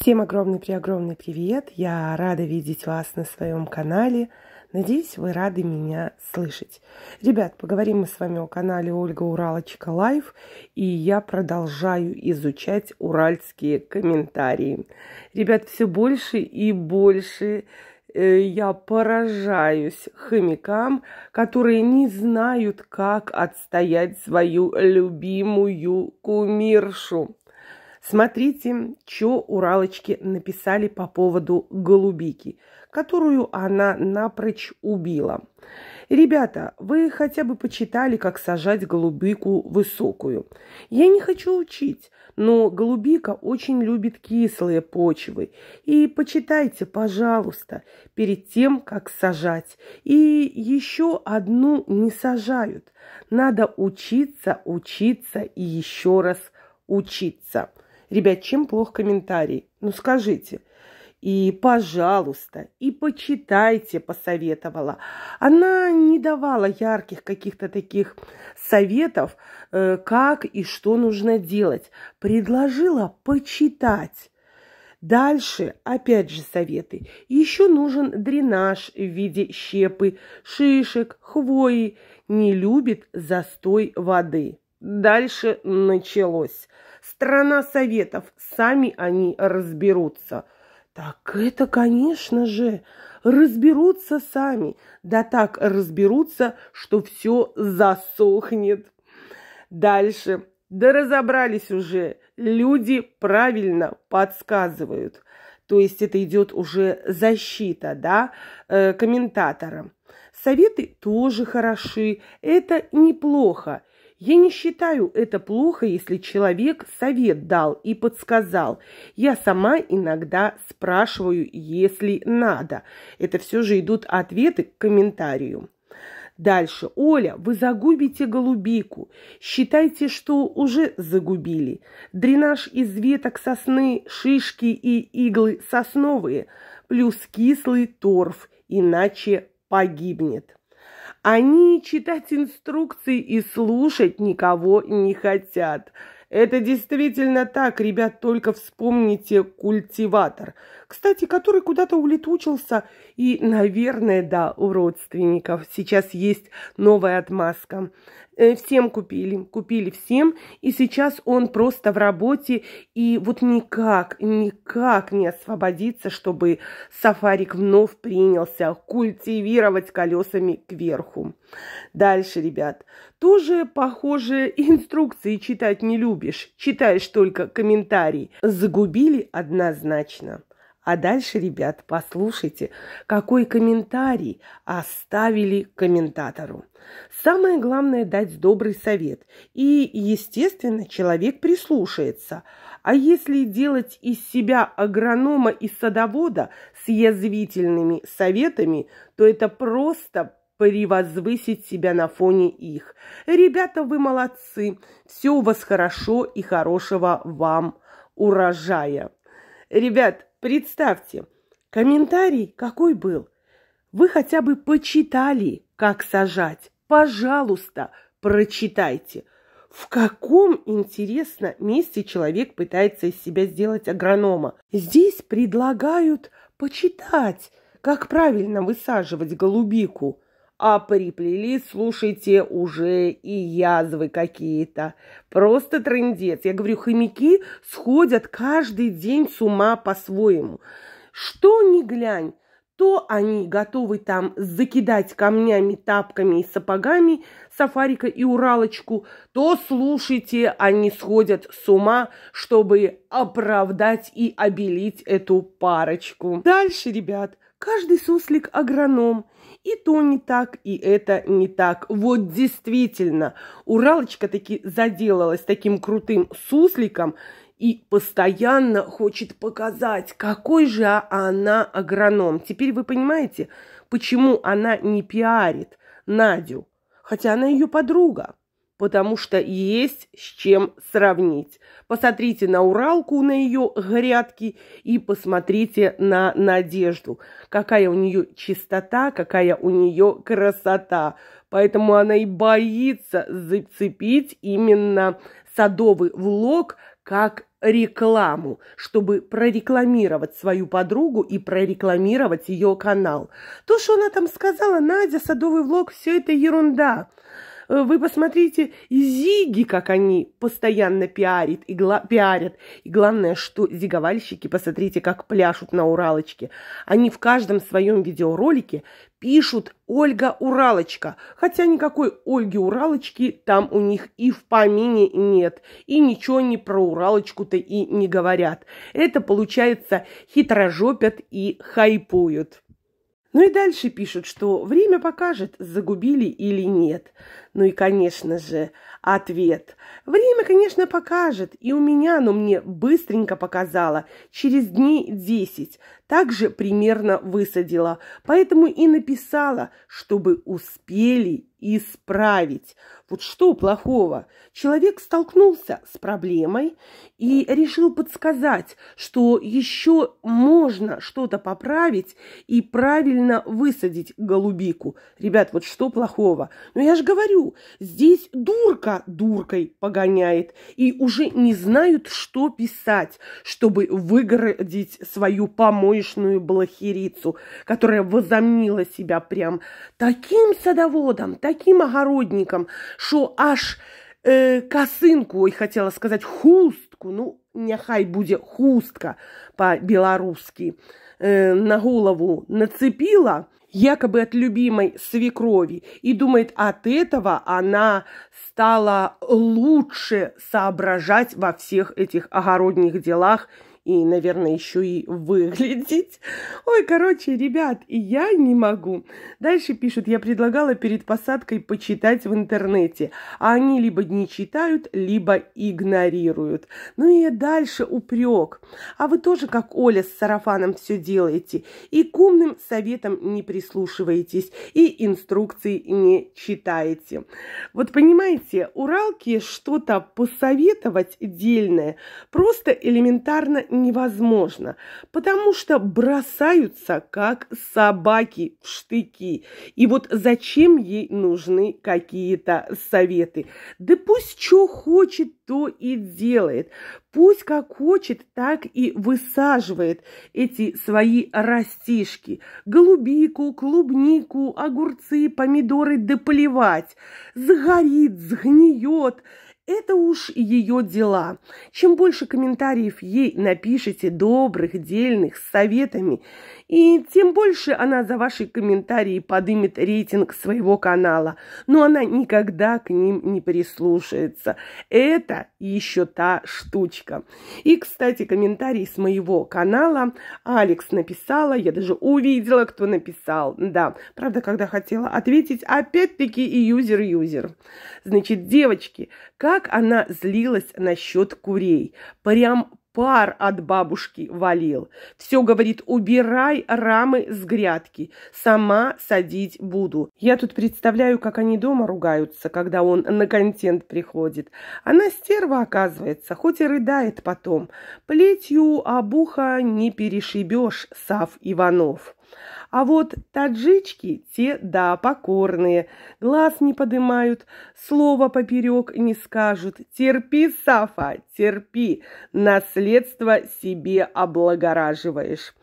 Всем огромный-преогромный привет! Я рада видеть вас на своем канале. Надеюсь, вы рады меня слышать. Ребят, поговорим мы с вами о канале Ольга Уралочка Лайв. И я продолжаю изучать уральские комментарии. Ребят, все больше и больше э, я поражаюсь хомякам, которые не знают, как отстоять свою любимую кумиршу. Смотрите, что уралочки написали по поводу голубики, которую она напрочь убила. Ребята, вы хотя бы почитали, как сажать голубику высокую. Я не хочу учить, но голубика очень любит кислые почвы. И почитайте, пожалуйста, перед тем, как сажать. И еще одну не сажают. Надо учиться, учиться и еще раз учиться. Ребят, чем плох комментарий? Ну скажите. И, пожалуйста, и почитайте, посоветовала. Она не давала ярких каких-то таких советов, э, как и что нужно делать. Предложила почитать. Дальше, опять же, советы. Еще нужен дренаж в виде щепы, шишек, хвои. Не любит застой воды. Дальше началось. Страна советов, сами они разберутся. Так это, конечно же, разберутся сами. Да так разберутся, что все засохнет. Дальше. Да разобрались уже. Люди правильно подсказывают. То есть это идет уже защита, да, э, комментатора. Советы тоже хороши, это неплохо. Я не считаю это плохо, если человек совет дал и подсказал. Я сама иногда спрашиваю, если надо. Это все же идут ответы к комментарию. Дальше. Оля, вы загубите голубику. Считайте, что уже загубили. Дренаж из веток сосны, шишки и иглы сосновые, плюс кислый торф, иначе погибнет. Они читать инструкции и слушать никого не хотят. Это действительно так, ребят, только вспомните культиватор – кстати, который куда-то улетучился и, наверное, да, у родственников. Сейчас есть новая отмазка. Э, всем купили, купили всем, и сейчас он просто в работе, и вот никак, никак не освободиться, чтобы сафарик вновь принялся культивировать колесами кверху. Дальше, ребят, тоже, похоже, инструкции читать не любишь, читаешь только комментарий. Загубили однозначно. А дальше, ребят, послушайте, какой комментарий оставили комментатору. Самое главное – дать добрый совет. И, естественно, человек прислушается. А если делать из себя агронома и садовода с язвительными советами, то это просто превозвысить себя на фоне их. Ребята, вы молодцы, все у вас хорошо и хорошего вам урожая. Ребят, Представьте, комментарий какой был. Вы хотя бы почитали, как сажать. Пожалуйста, прочитайте. В каком, интересно, месте человек пытается из себя сделать агронома? Здесь предлагают почитать, как правильно высаживать голубику – а приплели, слушайте, уже и язвы какие-то. Просто трендец. Я говорю, хомяки сходят каждый день с ума по-своему. Что ни глянь, то они готовы там закидать камнями, тапками и сапогами сафарика и уралочку, то, слушайте, они сходят с ума, чтобы оправдать и обелить эту парочку. Дальше, ребят, Каждый суслик – агроном. И то не так, и это не так. Вот действительно, Уралочка таки заделалась таким крутым сусликом и постоянно хочет показать, какой же она агроном. Теперь вы понимаете, почему она не пиарит Надю, хотя она ее подруга потому что есть с чем сравнить. Посмотрите на Уралку, на ее грядки и посмотрите на Надежду. Какая у нее чистота, какая у нее красота. Поэтому она и боится зацепить именно садовый влог как рекламу, чтобы прорекламировать свою подругу и прорекламировать ее канал. То, что она там сказала, Надя, садовый влог, все это ерунда. Э, вы посмотрите, Зиги, как они постоянно пиарит и гла- пиарят. И главное, что зиговальщики, посмотрите, как пляшут на Уралочке. Они в каждом своем видеоролике пишут «Ольга Уралочка», хотя никакой Ольги Уралочки там у них и в помине нет, и ничего не про Уралочку-то и не говорят. Это, получается, хитрожопят и хайпуют. Ну и дальше пишут, что время покажет, загубили или нет. Ну и, конечно же, ответ. Время, конечно, покажет, и у меня оно мне быстренько показало, через дней десять, также примерно высадила, поэтому и написала, чтобы успели исправить. Вот что плохого? Человек столкнулся с проблемой и решил подсказать, что еще можно что-то поправить и правильно высадить голубику. Ребят, вот что плохого? Но ну, я же говорю, здесь дурка дуркой погоняет, и уже не знают, что писать, чтобы выгородить свою помоечную блохерицу, которая возомнила себя прям таким садоводом, таким огородником, что аж э, косынку, ой, хотела сказать, хустку, ну, нехай будет хустка по-белорусски, э, на голову нацепила – якобы от любимой свекрови, и думает, от этого она стала лучше соображать во всех этих огородных делах – и, наверное, еще и выглядеть. Ой, короче, ребят, и я не могу. Дальше пишут, я предлагала перед посадкой почитать в интернете, а они либо не читают, либо игнорируют. Ну и дальше упрек. А вы тоже, как Оля с сарафаном, все делаете. И к умным советам не прислушиваетесь, и инструкции не читаете. Вот понимаете, уралки что-то посоветовать дельное просто элементарно невозможно, потому что бросаются, как собаки в штыки. И вот зачем ей нужны какие-то советы? Да пусть что хочет, то и делает. Пусть как хочет, так и высаживает эти свои растишки. Голубику, клубнику, огурцы, помидоры, да плевать. Загорит, сгниет – это уж ее дела. Чем больше комментариев ей напишите, добрых, дельных, с советами, и тем больше она за ваши комментарии подымет рейтинг своего канала. Но она никогда к ним не прислушается. Это еще та штучка. И, кстати, комментарий с моего канала Алекс написала, я даже увидела, кто написал. Да, правда, когда хотела ответить, опять-таки и юзер-юзер. Значит, девочки, как она злилась насчет курей. Прям пар от бабушки валил. Все говорит, убирай рамы с грядки, сама садить буду. Я тут представляю, как они дома ругаются, когда он на контент приходит. Она стерва, оказывается, хоть и рыдает потом. Плетью обуха не перешибешь, Сав Иванов. А вот таджички те, да, покорные, глаз не подымают, слова поперек не скажут. Терпи, Сафа, терпи, наследство себе облагораживаешь.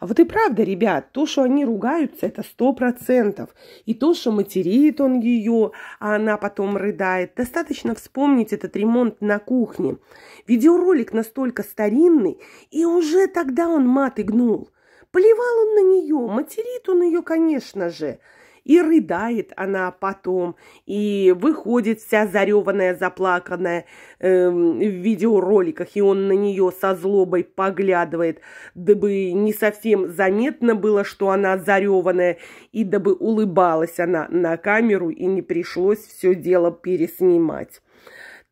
А вот и правда, ребят, то, что они ругаются, это сто процентов. И то, что материт он ее, а она потом рыдает. Достаточно вспомнить этот ремонт на кухне. Видеоролик настолько старинный, и уже тогда он мат игнул. Плевал он на нее, материт он ее, конечно же. И рыдает она потом, и выходит вся зареванная, заплаканная э, в видеороликах, и он на нее со злобой поглядывает, дабы не совсем заметно было, что она зареванная, и дабы улыбалась она на камеру, и не пришлось все дело переснимать.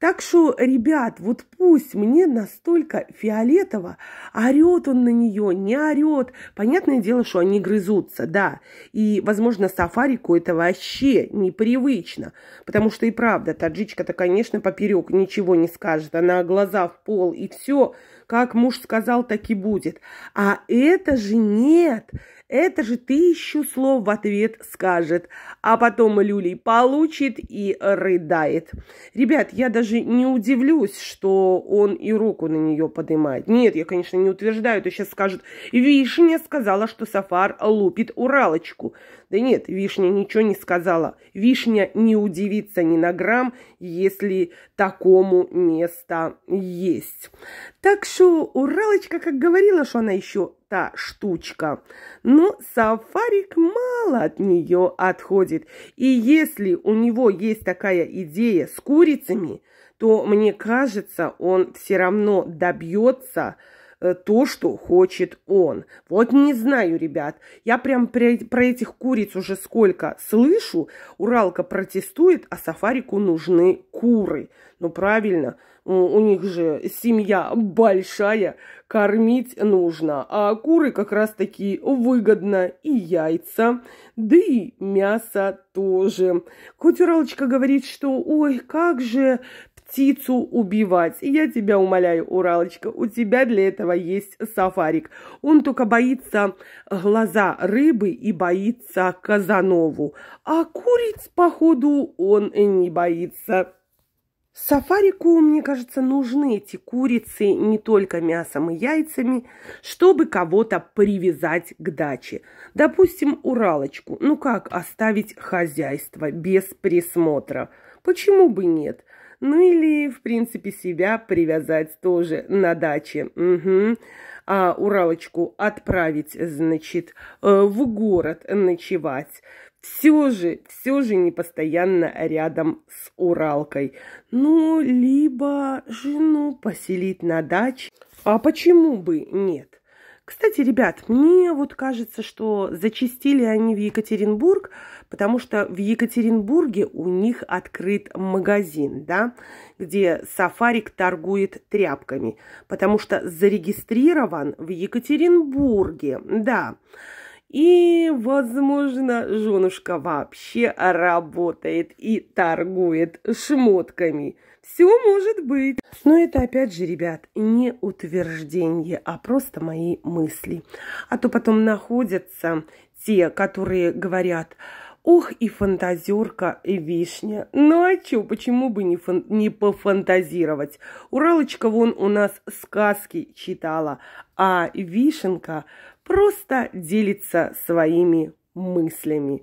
Так что, ребят, вот пусть мне настолько фиолетово, орет он на нее, не орет. Понятное дело, что они грызутся, да. И, возможно, сафарику это вообще непривычно. Потому что и правда, таджичка-то, конечно, поперек ничего не скажет. Она глаза в пол и все. Как муж сказал, так и будет. А это же нет. Это же тысячу слов в ответ скажет. А потом люлей получит и рыдает. Ребят, я даже не удивлюсь, что он и руку на нее поднимает. Нет, я, конечно, не утверждаю. Это сейчас скажут, Вишня сказала, что Сафар лупит Уралочку. Да нет, вишня ничего не сказала. Вишня не удивится ни на грамм, если такому место есть. Так что Уралочка, как говорила, что она еще та штучка. Но сафарик мало от нее отходит. И если у него есть такая идея с курицами, то, мне кажется, он все равно добьется Э, то, что хочет он. Вот не знаю, ребят, я прям про этих куриц уже сколько слышу. Уралка протестует, а сафарику нужны куры. Ну, правильно, у них же семья большая, кормить нужно. А куры как раз-таки выгодно и яйца, да и мясо тоже. Хоть Уралочка говорит, что «Ой, как же птицу убивать. Я тебя умоляю, Уралочка, у тебя для этого есть сафарик. Он только боится глаза рыбы и боится Казанову. А куриц, походу, он не боится. Сафарику, мне кажется, нужны эти курицы не только мясом и яйцами, чтобы кого-то привязать к даче. Допустим, Уралочку. Ну как оставить хозяйство без присмотра? Почему бы нет? Ну или, в принципе, себя привязать тоже на даче. Угу. А Уралочку отправить, значит, э, в город ночевать. Все же, все же не постоянно рядом с Уралкой. Ну, либо жену поселить на даче. А почему бы нет? Кстати, ребят, мне вот кажется, что зачистили они в Екатеринбург, потому что в Екатеринбурге у них открыт магазин, да, где сафарик торгует тряпками, потому что зарегистрирован в Екатеринбурге, да. И, возможно, женушка вообще работает и торгует шмотками – все может быть. Но это опять же, ребят, не утверждение, а просто мои мысли. А то потом находятся те, которые говорят, Ох, и фантазерка, и вишня. Ну а чё, почему бы не, фан не пофантазировать? Уралочка вон у нас сказки читала, а вишенка просто делится своими мыслями.